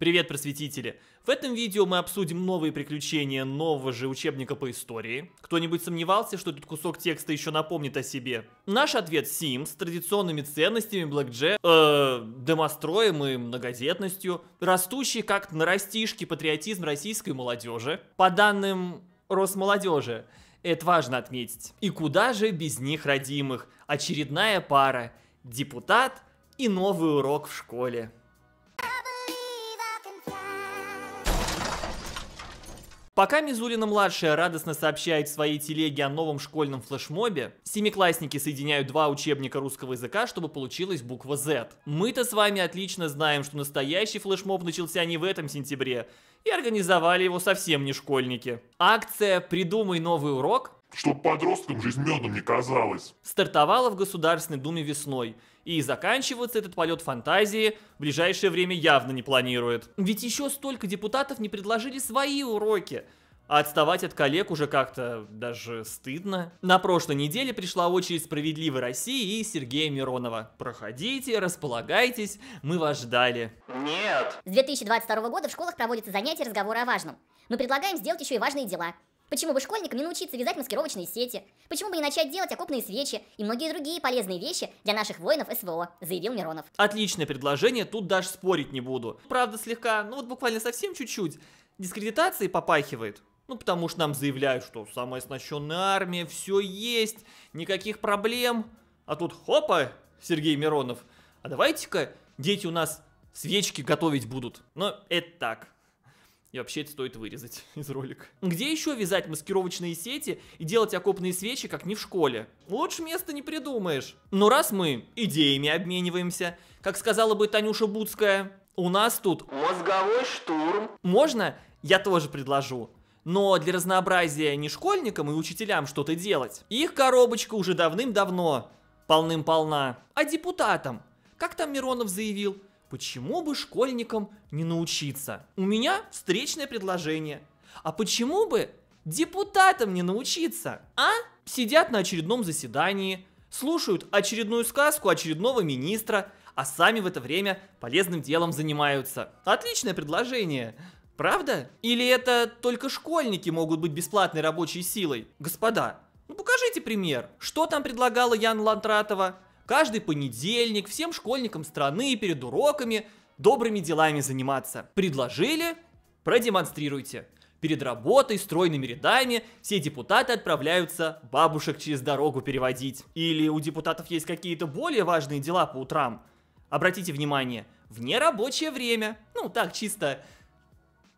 Привет, просветители! В этом видео мы обсудим новые приключения нового же учебника по истории. Кто-нибудь сомневался, что этот кусок текста еще напомнит о себе? Наш ответ Сим с традиционными ценностями блэкджек, э, домостроем и многодетностью, растущий как нарастишки патриотизм российской молодежи, по данным Росмолодежи. Это важно отметить. И куда же без них родимых? Очередная пара. Депутат и новый урок в школе. Пока Мизулина-младшая радостно сообщает в своей телеге о новом школьном флешмобе, семиклассники соединяют два учебника русского языка, чтобы получилась буква Z. Мы-то с вами отлично знаем, что настоящий флешмоб начался не в этом сентябре, и организовали его совсем не школьники. Акция «Придумай новый урок» чтобы подросткам жизнь медом не казалось. Стартовала в Государственной Думе весной – и заканчиваться этот полет фантазии в ближайшее время явно не планирует. Ведь еще столько депутатов не предложили свои уроки. А отставать от коллег уже как-то даже стыдно. На прошлой неделе пришла очередь «Справедливой России» и Сергея Миронова. Проходите, располагайтесь, мы вас ждали. Нет! С 2022 года в школах проводятся занятия разговора о важном. Мы предлагаем сделать еще и важные дела – Почему бы школьникам не научиться вязать маскировочные сети? Почему бы не начать делать окопные свечи и многие другие полезные вещи для наших воинов СВО, заявил Миронов. Отличное предложение, тут даже спорить не буду. Правда слегка, ну вот буквально совсем чуть-чуть, дискредитации попахивает. Ну, потому что нам заявляют, что самая оснащенная армия, все есть, никаких проблем. А тут хопа, Сергей Миронов, а давайте-ка дети у нас свечки готовить будут. Но это так, и вообще это стоит вырезать из ролика. Где еще вязать маскировочные сети и делать окопные свечи, как не в школе? Лучше места не придумаешь. Но ну, раз мы идеями обмениваемся, как сказала бы Танюша Будская, у нас тут мозговой штурм. Можно? Я тоже предложу. Но для разнообразия не школьникам и учителям что-то делать. Их коробочка уже давным-давно полным-полна. А депутатам? Как там Миронов заявил? почему бы школьникам не научиться? У меня встречное предложение. А почему бы депутатам не научиться? А? Сидят на очередном заседании, слушают очередную сказку очередного министра, а сами в это время полезным делом занимаются. Отличное предложение. Правда? Или это только школьники могут быть бесплатной рабочей силой? Господа, ну покажите пример. Что там предлагала Ян Лантратова? каждый понедельник всем школьникам страны перед уроками добрыми делами заниматься. Предложили? Продемонстрируйте. Перед работой стройными рядами все депутаты отправляются бабушек через дорогу переводить. Или у депутатов есть какие-то более важные дела по утрам. Обратите внимание, в нерабочее время, ну так чисто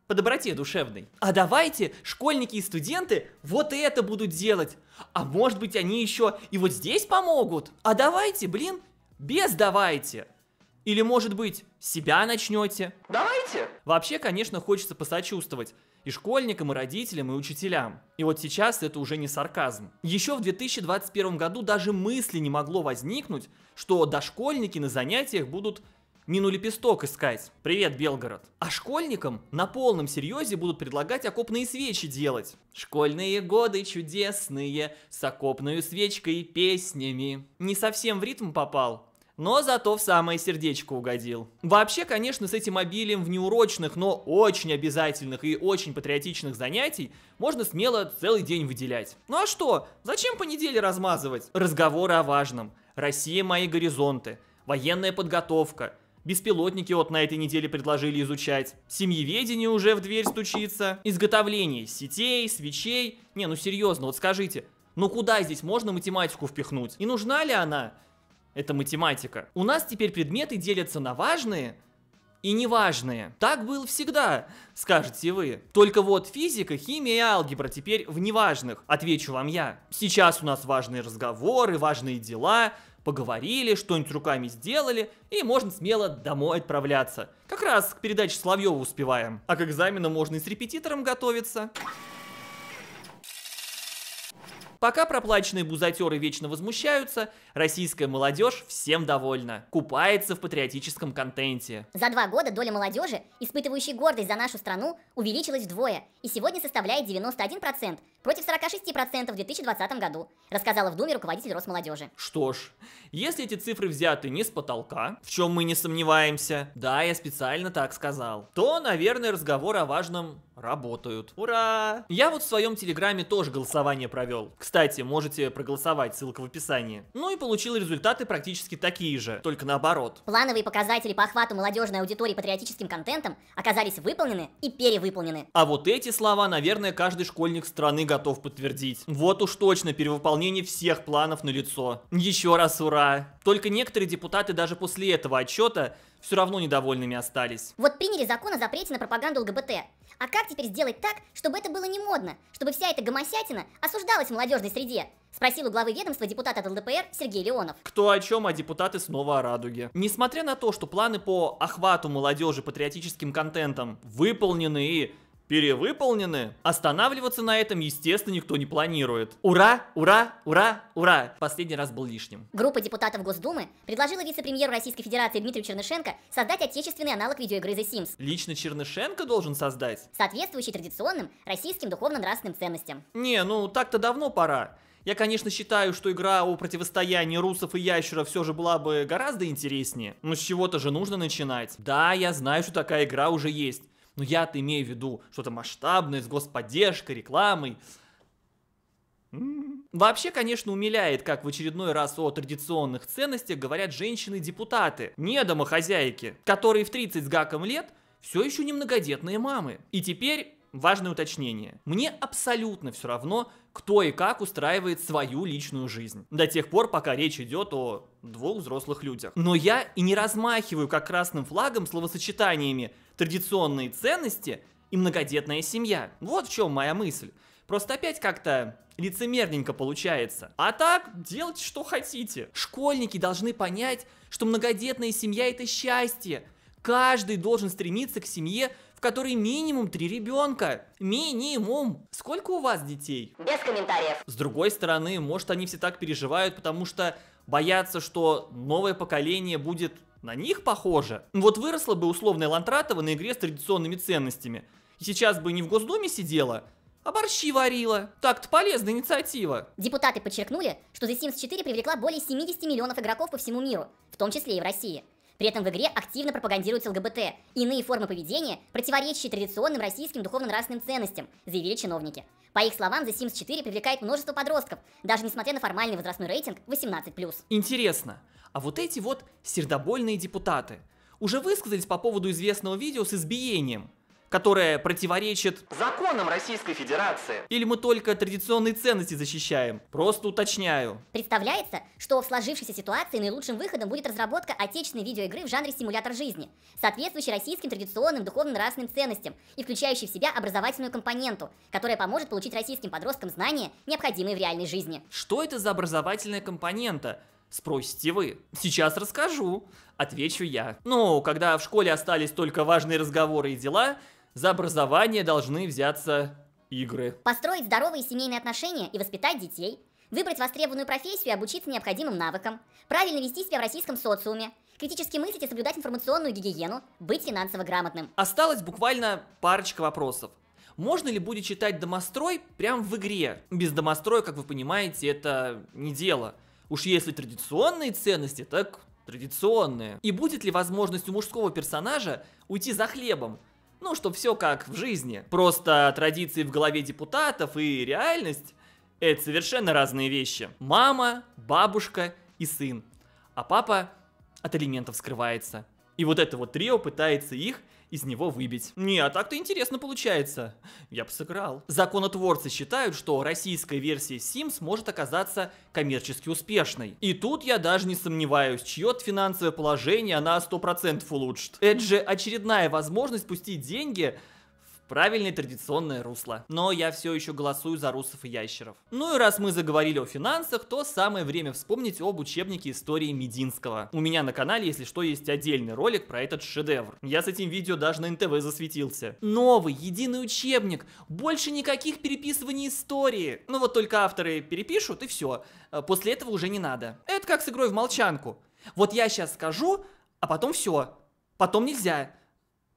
по доброте душевной. А давайте школьники и студенты вот это будут делать. А может быть они еще и вот здесь помогут? А давайте, блин, без давайте. Или, может быть, себя начнете? Давайте! Вообще, конечно, хочется посочувствовать и школьникам, и родителям, и учителям. И вот сейчас это уже не сарказм. Еще в 2021 году даже мысли не могло возникнуть, что дошкольники на занятиях будут мину лепесток искать. Привет, Белгород. А школьникам на полном серьезе будут предлагать окопные свечи делать. Школьные годы чудесные, с окопной свечкой песнями. Не совсем в ритм попал, но зато в самое сердечко угодил. Вообще, конечно, с этим обилием внеурочных, но очень обязательных и очень патриотичных занятий можно смело целый день выделять. Ну а что? Зачем по неделе размазывать? Разговоры о важном. Россия – мои горизонты. Военная подготовка. Беспилотники вот на этой неделе предложили изучать. Семьеведение уже в дверь стучится. Изготовление сетей, свечей. Не, ну серьезно, вот скажите, ну куда здесь можно математику впихнуть? И нужна ли она? эта математика. У нас теперь предметы делятся на важные и неважные. Так было всегда, скажете вы. Только вот физика, химия и алгебра теперь в неважных, отвечу вам я. Сейчас у нас важные разговоры, важные дела, Поговорили, что-нибудь руками сделали, и можно смело домой отправляться. Как раз к передаче Соловьева успеваем, а к экзамену можно и с репетитором готовиться. Пока проплаченные бузатеры вечно возмущаются, российская молодежь всем довольна, купается в патриотическом контенте. За два года доля молодежи, испытывающей гордость за нашу страну, увеличилась вдвое и сегодня составляет 91% против 46% в 2020 году, рассказала в Думе руководитель Росмолодежи. Что ж, если эти цифры взяты не с потолка, в чем мы не сомневаемся, да, я специально так сказал, то, наверное, разговор о важном работают. Ура! Я вот в своем телеграме тоже голосование провел. Кстати, можете проголосовать, ссылка в описании. Ну и получил результаты практически такие же, только наоборот. Плановые показатели по охвату молодежной аудитории патриотическим контентом оказались выполнены и перевыполнены. А вот эти слова, наверное, каждый школьник страны готов подтвердить. Вот уж точно перевыполнение всех планов на лицо. Еще раз ура! Только некоторые депутаты даже после этого отчета все равно недовольными остались. Вот приняли закон о запрете на пропаганду ЛГБТ. А как теперь сделать так, чтобы это было не модно? Чтобы вся эта гомосятина осуждалась в молодежной среде? Спросил у главы ведомства депутата от ЛДПР Сергей Леонов. Кто о чем, а депутаты снова о радуге. Несмотря на то, что планы по охвату молодежи патриотическим контентом выполнены и перевыполнены, останавливаться на этом, естественно, никто не планирует. Ура, ура, ура, ура! Последний раз был лишним. Группа депутатов Госдумы предложила вице-премьеру Российской Федерации Дмитрию Чернышенко создать отечественный аналог видеоигры The Sims. Лично Чернышенко должен создать? Соответствующий традиционным российским духовно-нравственным ценностям. Не, ну так-то давно пора. Я, конечно, считаю, что игра о противостоянии русов и ящеров все же была бы гораздо интереснее, но с чего-то же нужно начинать. Да, я знаю, что такая игра уже есть, но ну, я-то имею в виду что-то масштабное с господдержкой, рекламой. Вообще, конечно, умиляет, как в очередной раз о традиционных ценностях говорят женщины-депутаты, не домохозяйки, которые в 30 с гаком лет все еще неммногодетные мамы. И теперь важное уточнение. Мне абсолютно все равно, кто и как устраивает свою личную жизнь. До тех пор, пока речь идет о двух взрослых людях. Но я и не размахиваю как красным флагом словосочетаниями «традиционные ценности» и «многодетная семья». Вот в чем моя мысль. Просто опять как-то лицемерненько получается. А так, делайте что хотите. Школьники должны понять, что многодетная семья это счастье. Каждый должен стремиться к семье, которой минимум три ребенка. Минимум. Сколько у вас детей? Без комментариев. С другой стороны, может они все так переживают, потому что боятся, что новое поколение будет на них похоже. Вот выросла бы условная Лантратова на игре с традиционными ценностями. И сейчас бы не в Госдуме сидела, а борщи варила. Так-то полезная инициатива. Депутаты подчеркнули, что The Sims 4 привлекла более 70 миллионов игроков по всему миру, в том числе и в России. При этом в игре активно пропагандируется ЛГБТ, иные формы поведения, противоречащие традиционным российским духовно-нравственным ценностям, заявили чиновники. По их словам, The Sims 4 привлекает множество подростков, даже несмотря на формальный возрастной рейтинг 18+. Интересно, а вот эти вот сердобольные депутаты уже высказались по поводу известного видео с избиением – которое противоречит законам Российской Федерации. Или мы только традиционные ценности защищаем? Просто уточняю. Представляется, что в сложившейся ситуации наилучшим выходом будет разработка отечественной видеоигры в жанре симулятор жизни, соответствующей российским традиционным духовно-нравственным ценностям и включающей в себя образовательную компоненту, которая поможет получить российским подросткам знания, необходимые в реальной жизни. Что это за образовательная компонента? Спросите вы. Сейчас расскажу, отвечу я. Ну, когда в школе остались только важные разговоры и дела, за образование должны взяться игры. Построить здоровые семейные отношения и воспитать детей, выбрать востребованную профессию и обучиться необходимым навыкам, правильно вести себя в российском социуме, критически мыслить и соблюдать информационную гигиену, быть финансово грамотным. Осталось буквально парочка вопросов. Можно ли будет читать домострой прямо в игре? Без домостроя, как вы понимаете, это не дело. Уж если традиционные ценности, так традиционные. И будет ли возможность у мужского персонажа уйти за хлебом? Ну, что все как в жизни. Просто традиции в голове депутатов и реальность – это совершенно разные вещи. Мама, бабушка и сын. А папа от элементов скрывается. И вот это вот трио пытается их из него выбить. Не, а так-то интересно получается. Я бы сыграл. Законотворцы считают, что российская версия Sims может оказаться коммерчески успешной. И тут я даже не сомневаюсь, чье финансовое положение она 100% улучшит. Это же очередная возможность пустить деньги правильное традиционное русло. Но я все еще голосую за русов и ящеров. Ну и раз мы заговорили о финансах, то самое время вспомнить об учебнике истории Мединского. У меня на канале, если что, есть отдельный ролик про этот шедевр. Я с этим видео даже на НТВ засветился. Новый, единый учебник, больше никаких переписываний истории. Ну вот только авторы перепишут и все. Э, после этого уже не надо. Это как с игрой в молчанку. Вот я сейчас скажу, а потом все. Потом нельзя.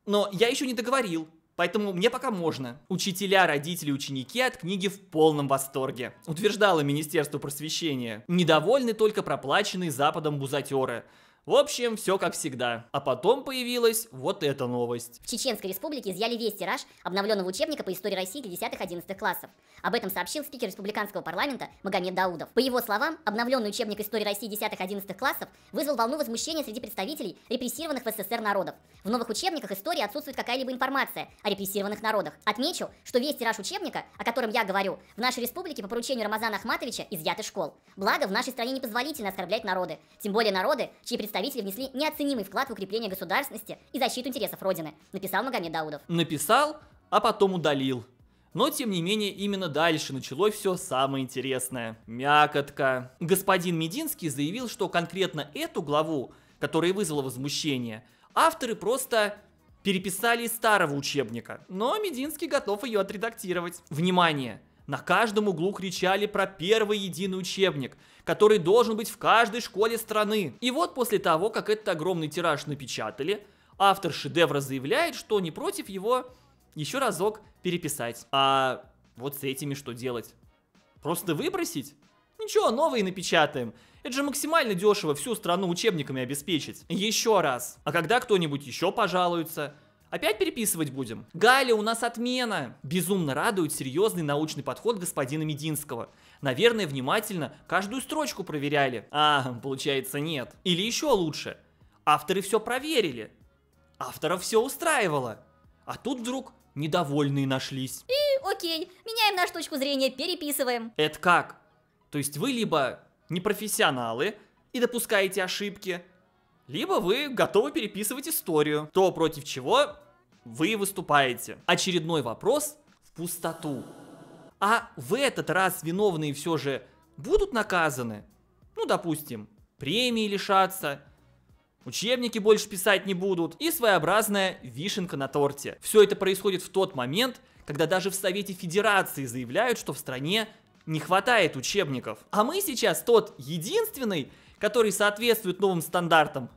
Но я еще не договорил. Поэтому мне пока можно. Учителя, родители, ученики от книги в полном восторге. Утверждало Министерство просвещения. Недовольны только проплаченные Западом бузатеры – в общем, все как всегда. А потом появилась вот эта новость. В Чеченской республике изъяли весь тираж обновленного учебника по истории России для 10-11 классов. Об этом сообщил спикер республиканского парламента Магомед Даудов. По его словам, обновленный учебник истории России 10-11 классов вызвал волну возмущения среди представителей репрессированных в СССР народов. В новых учебниках истории отсутствует какая-либо информация о репрессированных народах. Отмечу, что весь тираж учебника, о котором я говорю, в нашей республике по поручению Рамазана Ахматовича изъят из школ. Благо, в нашей стране непозволительно оскорблять народы, тем более народы, чьи представители представители внесли неоценимый вклад в укрепление государственности и защиту интересов Родины, написал Магомед Даудов. Написал, а потом удалил. Но, тем не менее, именно дальше началось все самое интересное. Мякотка. Господин Мединский заявил, что конкретно эту главу, которая вызвала возмущение, авторы просто переписали из старого учебника. Но Мединский готов ее отредактировать. Внимание! На каждом углу кричали про первый единый учебник, который должен быть в каждой школе страны. И вот после того, как этот огромный тираж напечатали, автор шедевра заявляет, что не против его еще разок переписать. А вот с этими что делать? Просто выбросить? Ничего, новые напечатаем. Это же максимально дешево всю страну учебниками обеспечить. Еще раз. А когда кто-нибудь еще пожалуется – Опять переписывать будем? Галя, у нас отмена! Безумно радует серьезный научный подход господина Мединского. Наверное, внимательно каждую строчку проверяли. А, получается нет. Или еще лучше. Авторы все проверили. Авторов все устраивало. А тут вдруг недовольные нашлись. И окей, меняем нашу точку зрения, переписываем. Это как? То есть вы либо не профессионалы и допускаете ошибки, либо вы готовы переписывать историю, то против чего вы выступаете. Очередной вопрос в пустоту. А в этот раз виновные все же будут наказаны? Ну, допустим, премии лишатся, учебники больше писать не будут и своеобразная вишенка на торте. Все это происходит в тот момент, когда даже в Совете Федерации заявляют, что в стране не хватает учебников. А мы сейчас тот единственный который соответствует новым стандартам.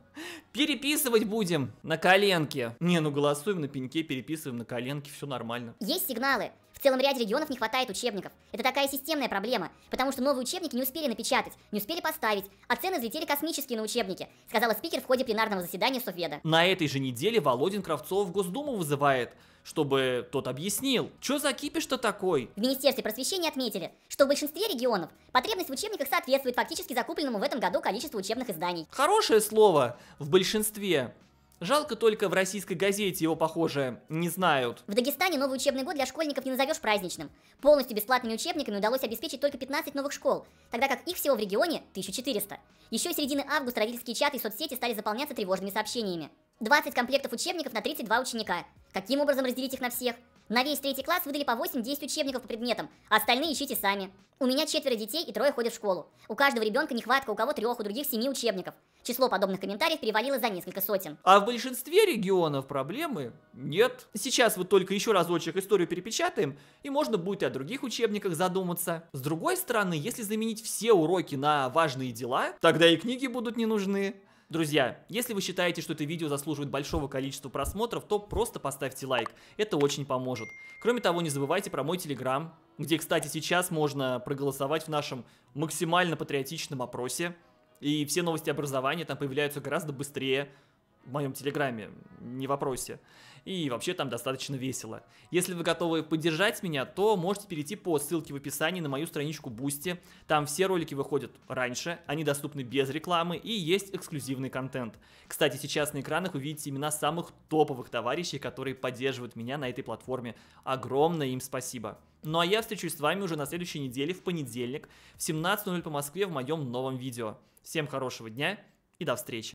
Переписывать будем на коленке. Не, ну голосуем на пеньке, переписываем на коленке, все нормально. Есть сигналы, в целом ряде регионов не хватает учебников. Это такая системная проблема, потому что новые учебники не успели напечатать, не успели поставить, а цены взлетели космические на учебники, сказала спикер в ходе пленарного заседания Соведа. На этой же неделе Володин Кравцов в Госдуму вызывает чтобы тот объяснил, что за кипиш-то такой. В Министерстве просвещения отметили, что в большинстве регионов потребность в учебниках соответствует фактически закупленному в этом году количеству учебных изданий. Хорошее слово в большинстве. Жалко только в российской газете его, похоже, не знают. В Дагестане новый учебный год для школьников не назовешь праздничным. Полностью бесплатными учебниками удалось обеспечить только 15 новых школ, тогда как их всего в регионе 1400. Еще с середины августа родительские чаты и соцсети стали заполняться тревожными сообщениями. 20 комплектов учебников на 32 ученика. Каким образом разделить их на всех? На весь третий класс выдали по 8-10 учебников по предметам, а остальные ищите сами. У меня четверо детей и трое ходят в школу. У каждого ребенка нехватка, у кого трех, у других семи учебников. Число подобных комментариев перевалило за несколько сотен. А в большинстве регионов проблемы нет. Сейчас вот только еще разочек историю перепечатаем, и можно будет и о других учебниках задуматься. С другой стороны, если заменить все уроки на важные дела, тогда и книги будут не нужны. Друзья, если вы считаете, что это видео заслуживает большого количества просмотров, то просто поставьте лайк, это очень поможет. Кроме того, не забывайте про мой телеграм, где, кстати, сейчас можно проголосовать в нашем максимально патриотичном опросе. И все новости образования там появляются гораздо быстрее, в моем телеграме, не в вопросе. И вообще там достаточно весело. Если вы готовы поддержать меня, то можете перейти по ссылке в описании на мою страничку Бусти. Там все ролики выходят раньше, они доступны без рекламы и есть эксклюзивный контент. Кстати, сейчас на экранах вы видите имена самых топовых товарищей, которые поддерживают меня на этой платформе. Огромное им спасибо. Ну а я встречусь с вами уже на следующей неделе, в понедельник, в 17.00 по Москве в моем новом видео. Всем хорошего дня и до встречи.